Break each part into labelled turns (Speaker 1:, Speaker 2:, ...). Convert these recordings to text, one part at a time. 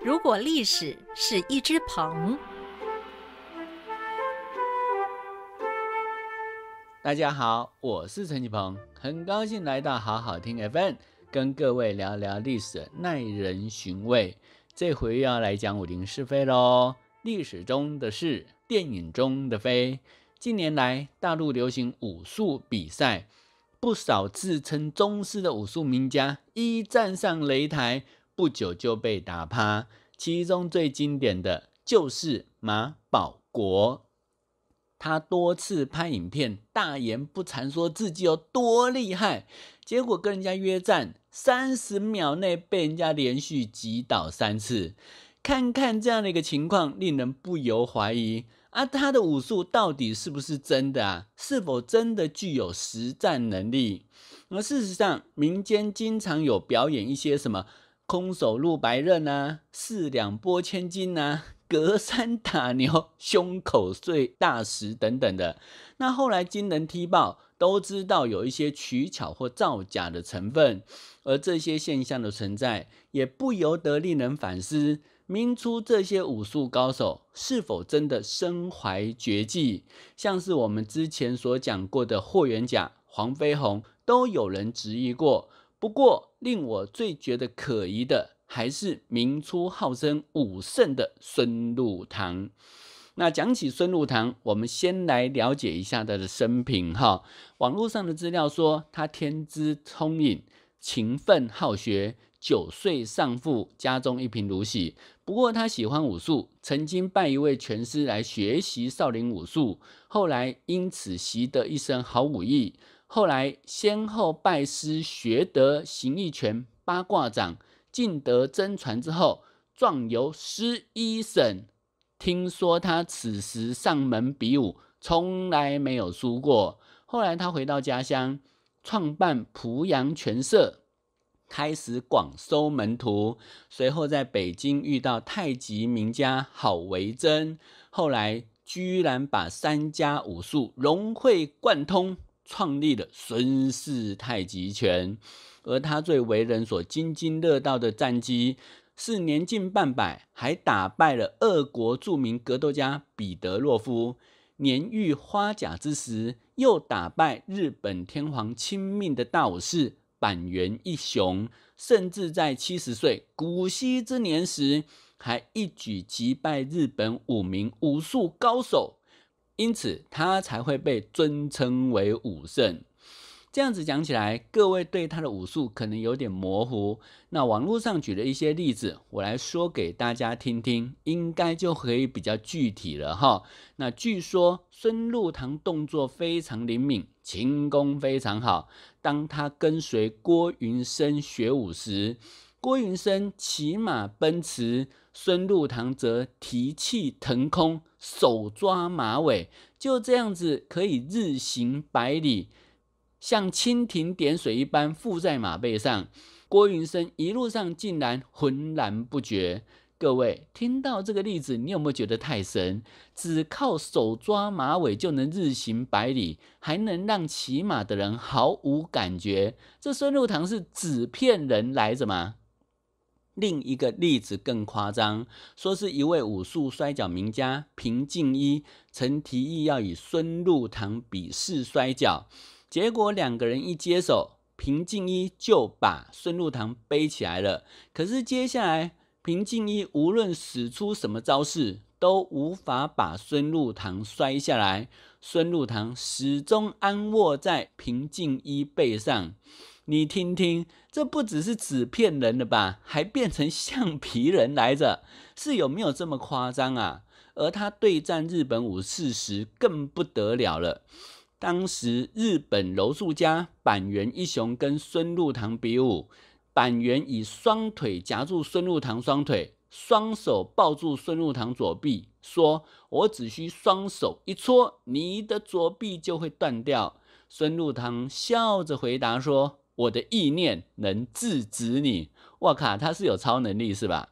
Speaker 1: 如果历史是一只鹏，大家好，我是陈启鹏，很高兴来到好好听 FM，跟各位聊聊历史耐人寻味。这回又要来讲武林是非喽，历史中的事，电影中的非。近年来，大陆流行武术比赛，不少自称宗师的武术名家一站上擂台。不久就被打趴，其中最经典的，就是马保国。他多次拍影片，大言不惭说自己有多厉害，结果跟人家约战，三十秒内被人家连续击倒三次。看看这样的一个情况，令人不由怀疑啊，他的武术到底是不是真的啊？是否真的具有实战能力？而事实上，民间经常有表演一些什么？空手入白刃呐，四两拨千斤呐，隔山打牛，胸口碎大石等等的。那后来，今人踢爆都知道有一些取巧或造假的成分，而这些现象的存在，也不由得令人反思：明初这些武术高手是否真的身怀绝技？像是我们之前所讲过的霍元甲、黄飞鸿，都有人质疑过。不过，令我最觉得可疑的还是明初号称武圣的孙禄堂。那讲起孙禄堂，我们先来了解一下他的生平哈。网络上的资料说，他天资聪颖，勤奋好学，九岁丧父，家中一贫如洗。不过，他喜欢武术，曾经拜一位拳师来学习少林武术，后来因此习得一身好武艺。后来，先后拜师学得形意拳、八卦掌，尽得真传之后，壮游师一省。听说他此时上门比武，从来没有输过。后来他回到家乡，创办濮阳拳社，开始广收门徒。随后在北京遇到太极名家郝维真，后来居然把三家武术融会贯通。创立了孙氏太极拳，而他最为人所津津乐道的战绩是年近半百还打败了俄国著名格斗家彼得洛夫，年逾花甲之时又打败日本天皇亲命的大武士板垣一雄，甚至在七十岁古稀之年时还一举击败日本五名武术高手。因此，他才会被尊称为武圣。这样子讲起来，各位对他的武术可能有点模糊。那网络上举了一些例子，我来说给大家听听，应该就可以比较具体了哈。那据说孙禄堂动作非常灵敏，轻功非常好。当他跟随郭云生学武时，郭云生骑马奔驰，孙禄堂则提气腾空，手抓马尾，就这样子可以日行百里，像蜻蜓点水一般附在马背上。郭云生一路上竟然浑然不觉。各位听到这个例子，你有没有觉得太神？只靠手抓马尾就能日行百里，还能让骑马的人毫无感觉？这孙禄堂是纸片人来着吗？另一个例子更夸张，说是一位武术摔跤名家平静一曾提议要与孙禄堂比试摔跤，结果两个人一接手，平静一就把孙禄堂背起来了。可是接下来平静一无论使出什么招式，都无法把孙禄堂摔下来，孙禄堂始终安卧在平静一背上。你听听，这不只是纸片人了吧？还变成橡皮人来着，是有没有这么夸张啊？而他对战日本武士时更不得了了。当时日本柔术家板垣一雄跟孙禄堂比武，板垣以双腿夹住孙禄堂双腿，双手抱住孙禄堂左臂，说：“我只需双手一搓，你的左臂就会断掉。”孙禄堂笑着回答说。我的意念能制止你！哇卡，他是有超能力是吧？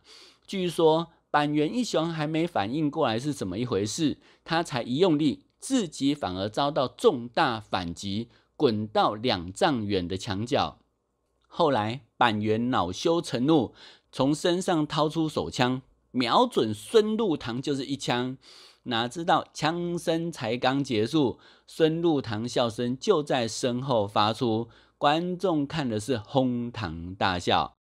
Speaker 1: 据说板垣一雄还没反应过来是怎么一回事，他才一用力，自己反而遭到重大反击，滚到两丈远的墙角。后来板垣恼羞成怒，从身上掏出手枪，瞄准孙禄堂就是一枪。哪知道枪声才刚结束，孙禄堂笑声就在身后发出。观众看的是哄堂大笑。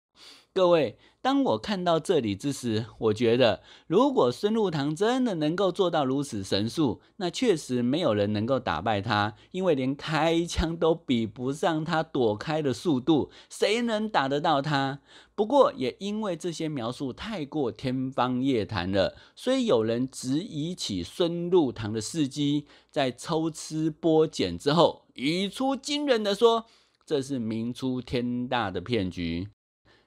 Speaker 1: 各位，当我看到这里之时，我觉得如果孙禄堂真的能够做到如此神速，那确实没有人能够打败他，因为连开枪都比不上他躲开的速度，谁能打得到他？不过也因为这些描述太过天方夜谭了，所以有人质疑起孙禄堂的事迹，在抽丝剥茧之后，语出惊人的说。这是明初天大的骗局。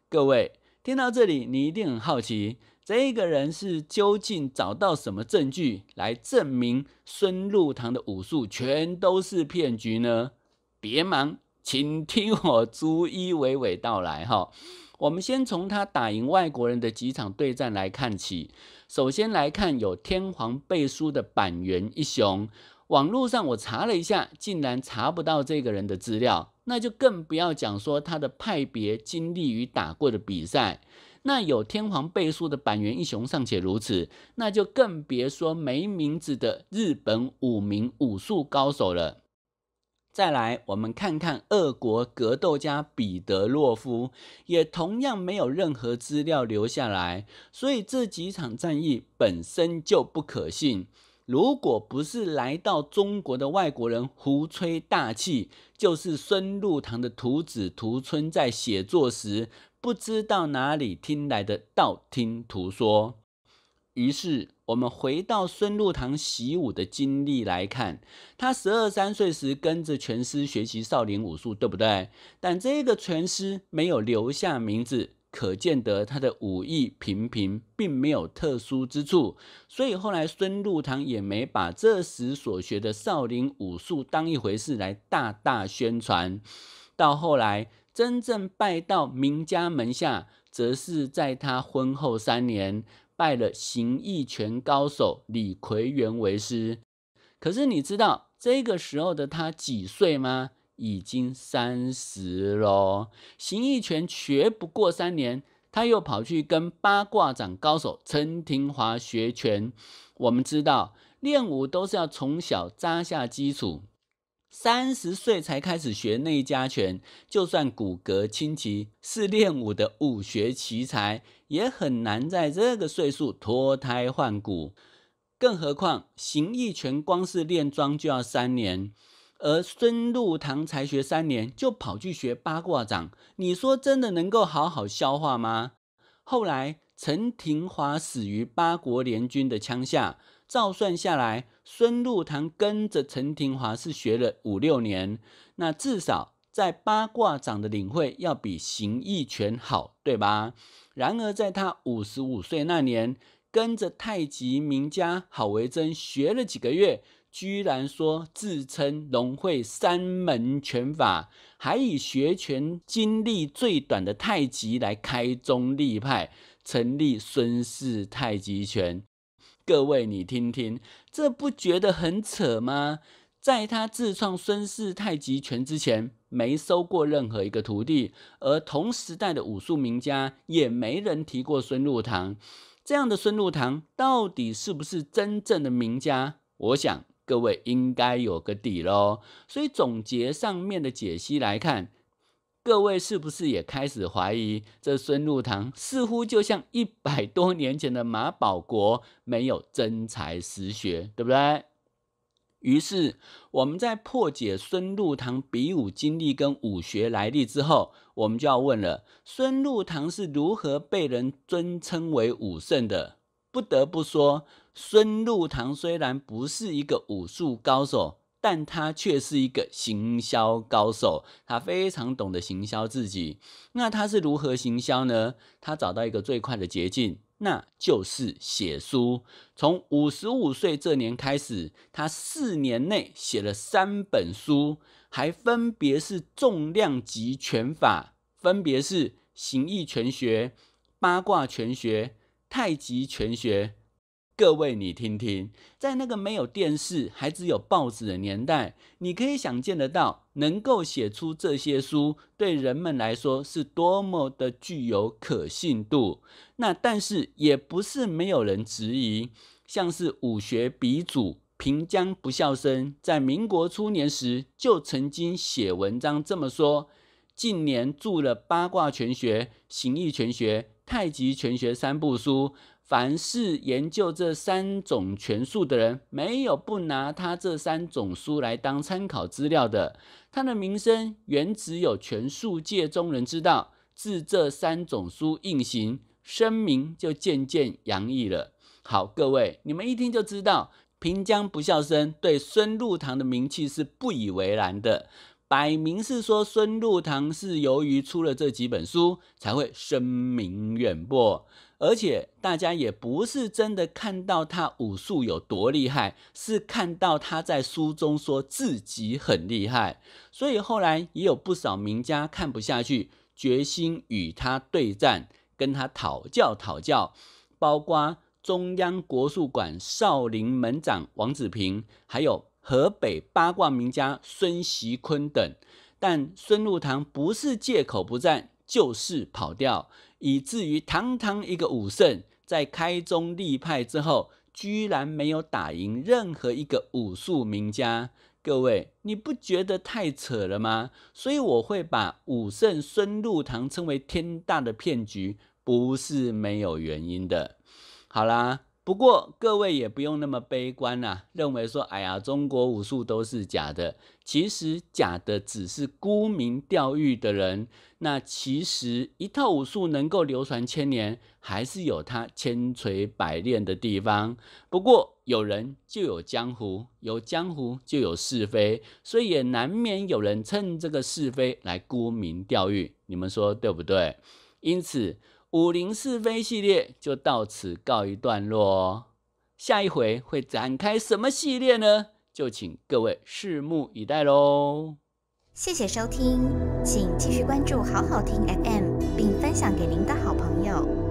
Speaker 1: 各位听到这里，你一定很好奇，这个人是究竟找到什么证据来证明孙禄堂的武术全都是骗局呢？别忙，请听我逐一娓娓道来哈。我们先从他打赢外国人的几场对战来看起。首先来看有天皇背书的板垣一雄。网络上我查了一下，竟然查不到这个人的资料，那就更不要讲说他的派别、经历与打过的比赛。那有天皇背书的板垣一雄尚且如此，那就更别说没名字的日本五名武术高手了。再来，我们看看俄国格斗家彼得洛夫，也同样没有任何资料留下来，所以这几场战役本身就不可信。如果不是来到中国的外国人胡吹大气，就是孙禄堂的徒子徒孙在写作时不知道哪里听来的道听途说。于是，我们回到孙禄堂习武的经历来看，他十二三岁时跟着拳师学习少林武术，对不对？但这个拳师没有留下名字。可见得他的武艺平平，并没有特殊之处，所以后来孙禄堂也没把这时所学的少林武术当一回事来大大宣传。到后来真正拜到名家门下，则是在他婚后三年，拜了形意拳高手李奎元为师。可是你知道这个时候的他几岁吗？已经三十了，形意拳学不过三年，他又跑去跟八卦掌高手陈廷华学拳。我们知道，练武都是要从小扎下基础，三十岁才开始学内家拳，就算骨骼清奇是练武的武学奇才，也很难在这个岁数脱胎换骨。更何况形意拳光是练桩就要三年。而孙禄堂才学三年，就跑去学八卦掌，你说真的能够好好消化吗？后来陈廷华死于八国联军的枪下，照算下来，孙禄堂跟着陈廷华是学了五六年，那至少在八卦掌的领会要比形意拳好，对吧？然而在他五十五岁那年，跟着太极名家郝维真学了几个月。居然说自称融会三门拳法，还以学拳经历最短的太极来开宗立派，成立孙氏太极拳。各位，你听听，这不觉得很扯吗？在他自创孙氏太极拳之前，没收过任何一个徒弟，而同时代的武术名家也没人提过孙禄堂。这样的孙禄堂到底是不是真正的名家？我想。各位应该有个底喽，所以总结上面的解析来看，各位是不是也开始怀疑这孙禄堂似乎就像一百多年前的马保国没有真才实学，对不对？于是我们在破解孙禄堂比武经历跟武学来历之后，我们就要问了：孙禄堂是如何被人尊称为武圣的？不得不说。孙禄堂虽然不是一个武术高手，但他却是一个行销高手。他非常懂得行销自己。那他是如何行销呢？他找到一个最快的捷径，那就是写书。从五十五岁这年开始，他四年内写了三本书，还分别是重量级拳法，分别是形意拳学、八卦拳学、太极拳学。各位，你听听，在那个没有电视还只有报纸的年代，你可以想见得到，能够写出这些书，对人们来说是多么的具有可信度。那但是也不是没有人质疑，像是武学鼻祖平江不孝生，在民国初年时就曾经写文章这么说：近年著了《八卦全学》《形意全学》《太极拳学》三部书。凡是研究这三种全术的人，没有不拿他这三种书来当参考资料的。他的名声原只有全术界中人知道，自这三种书印行，声名就渐渐洋溢了。好，各位，你们一听就知道，平江不孝生对孙禄堂的名气是不以为然的，摆明是说孙禄堂是由于出了这几本书，才会声名远播。而且大家也不是真的看到他武术有多厉害，是看到他在书中说自己很厉害，所以后来也有不少名家看不下去，决心与他对战，跟他讨教讨教，包括中央国术馆少林门长王子平，还有河北八卦名家孙习坤等，但孙禄堂不是借口不战，就是跑掉。以至于堂堂一个武圣，在开宗立派之后，居然没有打赢任何一个武术名家。各位，你不觉得太扯了吗？所以我会把武圣孙禄堂称为天大的骗局，不是没有原因的。好啦。不过各位也不用那么悲观呐，认为说，哎呀，中国武术都是假的，其实假的只是沽名钓誉的人。那其实一套武术能够流传千年，还是有它千锤百炼的地方。不过有人就有江湖，有江湖就有是非，所以也难免有人趁这个是非来沽名钓誉。你们说对不对？因此。五零四飞系列就到此告一段落哦。下一回会展开什么系列呢？就请各位拭目以待喽。谢谢收听，请继续关注好好听 FM，并分享给您的好朋友。